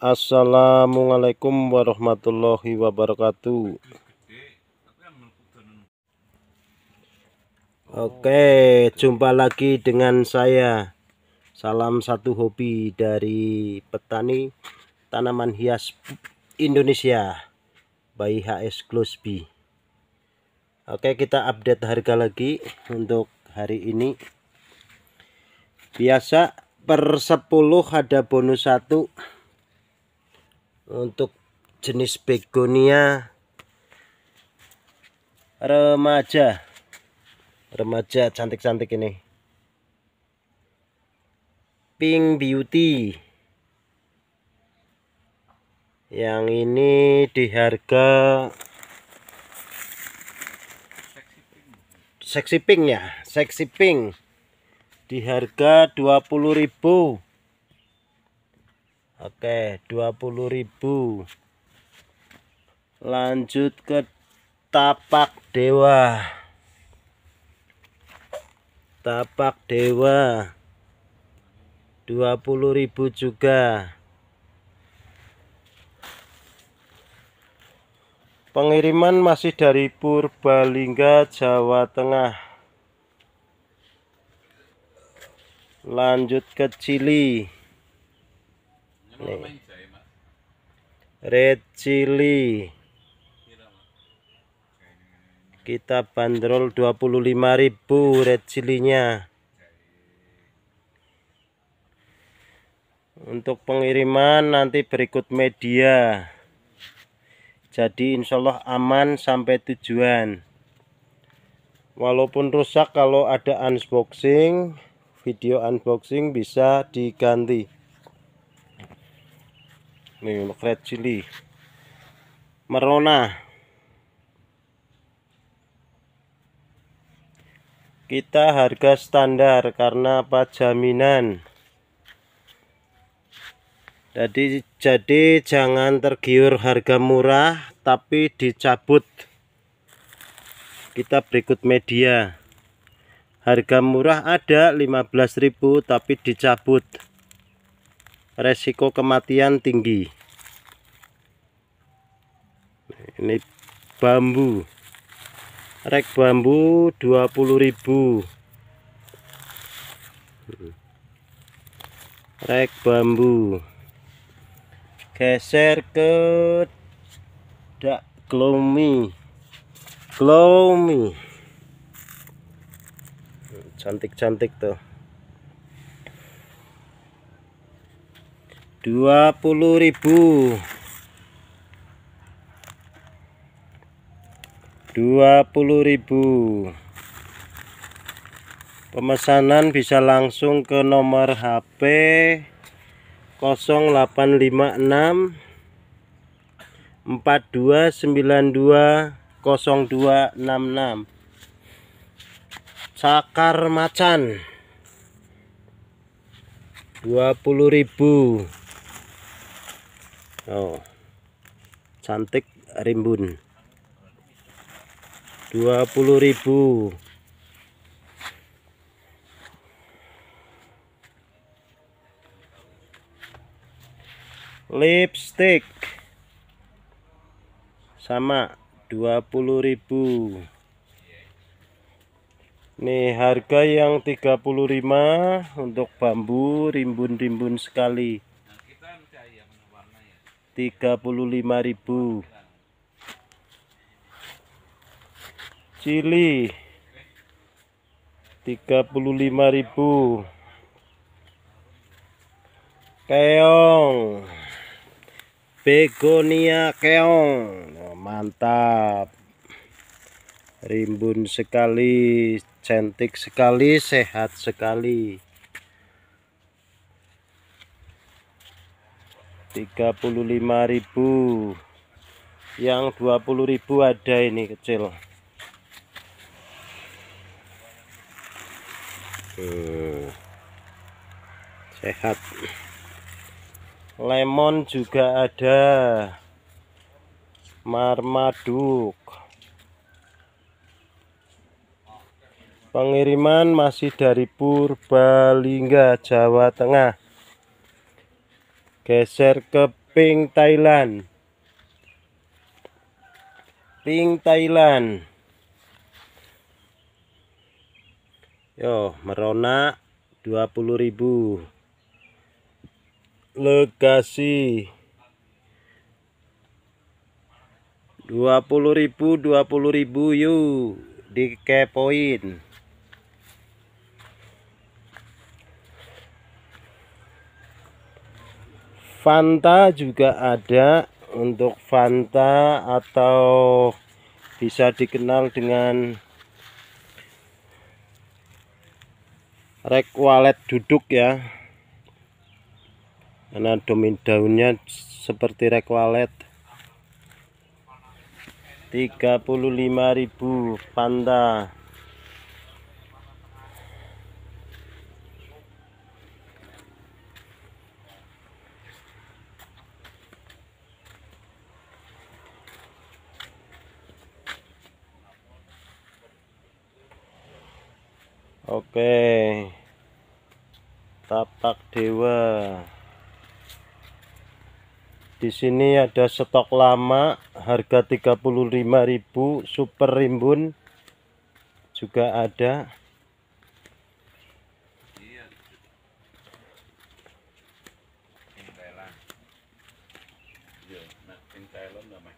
Assalamualaikum warahmatullahi wabarakatuh Oke jumpa lagi dengan saya Salam satu hobi dari petani tanaman hias Indonesia by HS Closeby. Oke kita update harga lagi untuk hari ini biasa per 10 ada bonus 1 untuk jenis begonia remaja remaja cantik-cantik ini pink beauty yang ini di harga seksi pink ya seksi pink di harga 20.000 Oke, 20.000. Lanjut ke tapak dewa. Tapak dewa. 20.000 juga. Pengiriman masih dari Purbalingga, Jawa Tengah. Lanjut ke Cili nih red chili kita bandrol 25.000 red chilinya untuk pengiriman nanti berikut media jadi insya Allah aman sampai tujuan walaupun rusak kalau ada unboxing video unboxing bisa diganti Nih, red chili. merona Kita harga standar karena apa? Jaminan. Jadi jadi jangan tergiur harga murah tapi dicabut. Kita berikut media. Harga murah ada 15.000 tapi dicabut resiko kematian tinggi ini bambu rek bambu 20000 rek bambu geser ke dak glomi glomi cantik-cantik tuh puluh ribu puluh ribu pemesanan bisa langsung ke nomor HP 0856 42920266 Cakar macan puluh ribu oh cantik rimbun 20000 lipstick sama 20000 Ini harga yang 35 untuk bambu rimbun-rimbun sekali 35.000 cili 35.000 keong begonia keong nah, mantap rimbun sekali cantik sekali sehat sekali 35000 yang 20000 ada ini kecil hmm. sehat lemon juga ada marmaduk pengiriman masih dari Purbalingga Jawa Tengah geser ke pink Thailand pink Thailand yo merona 20.000 legasi 20.000 20.000 yuk dikepoin Fanta juga ada untuk Fanta atau bisa dikenal dengan rek walet duduk ya karena domin daunnya seperti rek walet 35.000 Fanta Oke. Tapak Dewa. Di sini ada stok lama harga 35.000 super rimbun juga ada.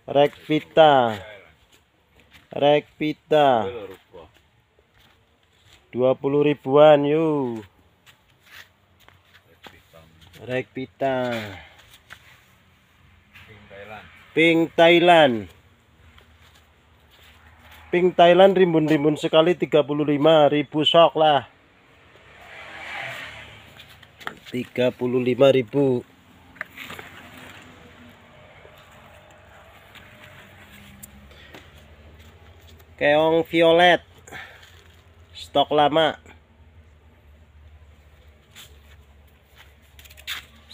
Rekvita. Rekvita. 20 ribuan yuk rek pita pink Thailand pink Thailand pink Thailand rimbun-rimbun sekali 35 ribu sok lah 35 ribu keong violet stok lama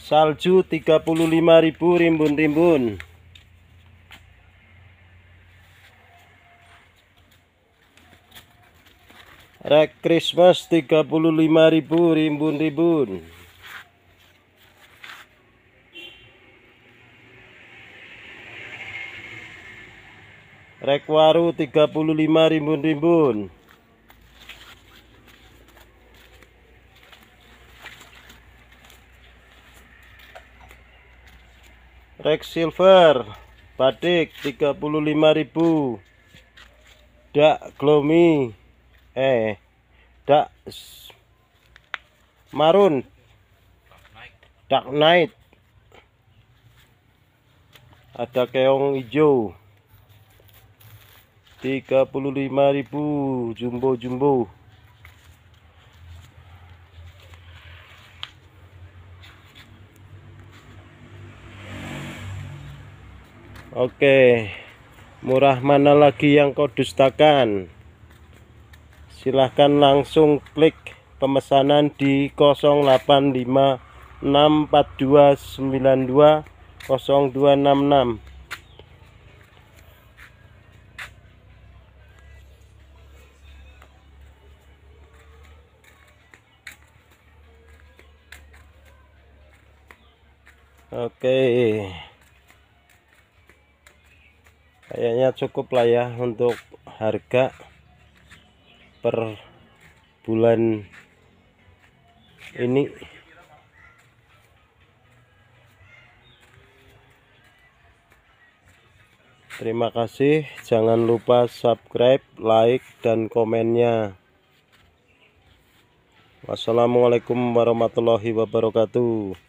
salju 35.000 rimbun-rimbun rek Christmas 35.000 rimbun-rimbun rek waru 35 rimbun-rimbun Rex Silver batik 35.000 Dak Glomi eh Dak Marun Dak Night ada keong hijau 35.000 jumbo-jumbo Oke murah mana lagi yang kau dustakan silahkan langsung klik pemesanan di 085642920266 Oke kayaknya cukup lah ya untuk harga per bulan ini terima kasih jangan lupa subscribe like dan komennya wassalamualaikum warahmatullahi wabarakatuh